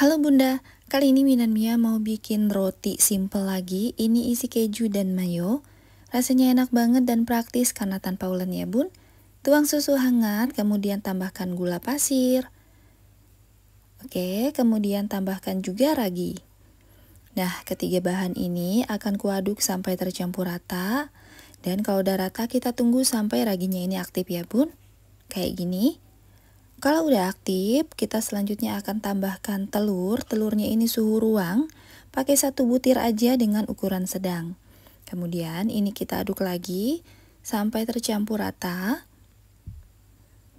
Halo Bunda, kali ini Minan Mia mau bikin roti simple lagi. Ini isi keju dan mayo. Rasanya enak banget dan praktis karena tanpa ulen ya bun. Tuang susu hangat, kemudian tambahkan gula pasir. Oke, kemudian tambahkan juga ragi. Nah, ketiga bahan ini akan kuaduk sampai tercampur rata. Dan kalau udah rata, kita tunggu sampai raginya ini aktif ya bun. Kayak gini. Kalau udah aktif, kita selanjutnya akan tambahkan telur. Telurnya ini suhu ruang, pakai satu butir aja dengan ukuran sedang. Kemudian ini kita aduk lagi sampai tercampur rata.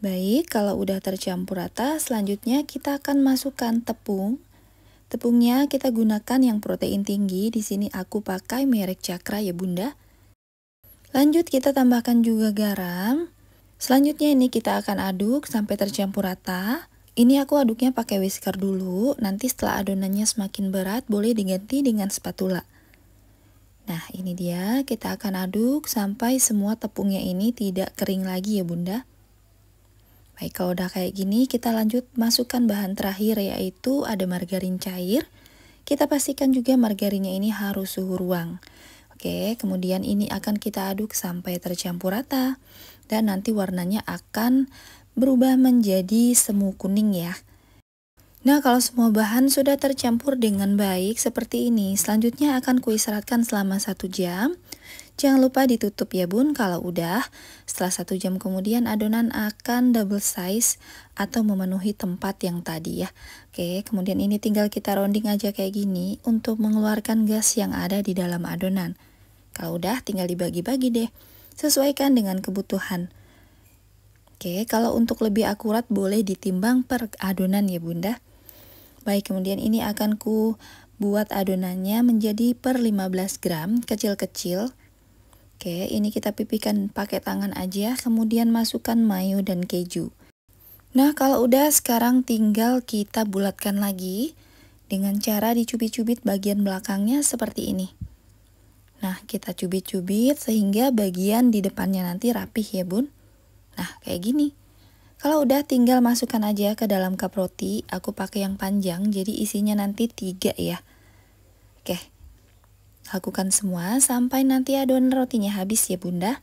Baik, kalau udah tercampur rata, selanjutnya kita akan masukkan tepung. Tepungnya kita gunakan yang protein tinggi. Di sini aku pakai merek Cakra ya Bunda. Lanjut kita tambahkan juga garam. Selanjutnya ini kita akan aduk sampai tercampur rata. Ini aku aduknya pakai whisker dulu, nanti setelah adonannya semakin berat boleh diganti dengan spatula. Nah ini dia, kita akan aduk sampai semua tepungnya ini tidak kering lagi ya bunda. Baik kalau udah kayak gini kita lanjut masukkan bahan terakhir yaitu ada margarin cair. Kita pastikan juga margarinnya ini harus suhu ruang. Oke, kemudian ini akan kita aduk sampai tercampur rata dan nanti warnanya akan berubah menjadi semu kuning ya. Nah, kalau semua bahan sudah tercampur dengan baik seperti ini, selanjutnya akan kuisratkan selama satu jam. Jangan lupa ditutup ya bun kalau udah. Setelah satu jam kemudian adonan akan double size atau memenuhi tempat yang tadi ya. Oke, kemudian ini tinggal kita rounding aja kayak gini untuk mengeluarkan gas yang ada di dalam adonan. Kalau udah tinggal dibagi-bagi deh. Sesuaikan dengan kebutuhan. Oke, kalau untuk lebih akurat boleh ditimbang per adonan ya bunda. Baik, kemudian ini akan ku buat adonannya menjadi per 15 gram, kecil-kecil. Oke, ini kita pipihkan pakai tangan aja, kemudian masukkan mayo dan keju. Nah, kalau udah sekarang tinggal kita bulatkan lagi dengan cara dicubit-cubit bagian belakangnya seperti ini. Nah, kita cubit-cubit sehingga bagian di depannya nanti rapih ya bun. Nah, kayak gini. Kalau udah tinggal masukkan aja ke dalam cup roti, aku pakai yang panjang jadi isinya nanti tiga ya. Oke, lakukan semua sampai nanti adonan rotinya habis ya bunda.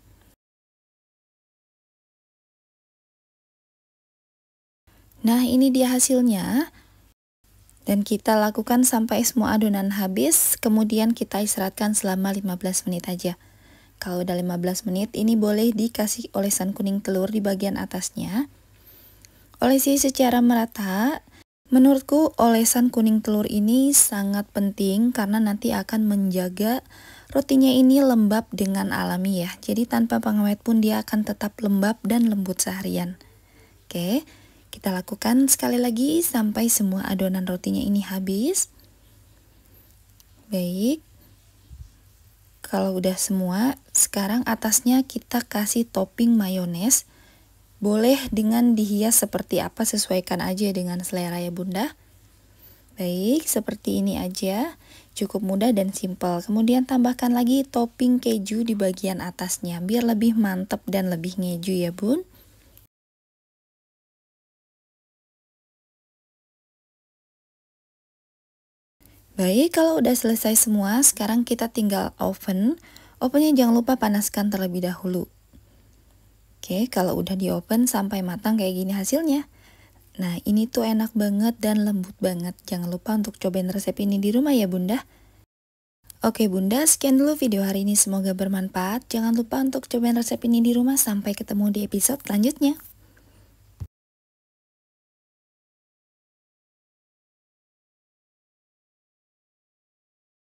Nah, ini dia hasilnya dan kita lakukan sampai semua adonan habis, kemudian kita istirahatkan selama 15 menit aja. Kalau udah 15 menit, ini boleh dikasih olesan kuning telur di bagian atasnya. Olesi secara merata, menurutku olesan kuning telur ini sangat penting karena nanti akan menjaga rotinya ini lembab dengan alami ya. Jadi tanpa pengawet pun dia akan tetap lembab dan lembut seharian. Oke, kita lakukan sekali lagi sampai semua adonan rotinya ini habis. Baik. Kalau udah semua, sekarang atasnya kita kasih topping mayones. Boleh dengan dihias seperti apa sesuaikan aja dengan selera ya bunda. Baik, seperti ini aja. Cukup mudah dan simple. Kemudian tambahkan lagi topping keju di bagian atasnya biar lebih mantep dan lebih ngeju ya bun. Baik, kalau udah selesai semua, sekarang kita tinggal oven. Ovennya jangan lupa panaskan terlebih dahulu. Oke, kalau udah di oven sampai matang kayak gini hasilnya. Nah, ini tuh enak banget dan lembut banget. Jangan lupa untuk cobain resep ini di rumah ya, Bunda. Oke Bunda, sekian dulu video hari ini semoga bermanfaat. Jangan lupa untuk cobain resep ini di rumah. Sampai ketemu di episode selanjutnya.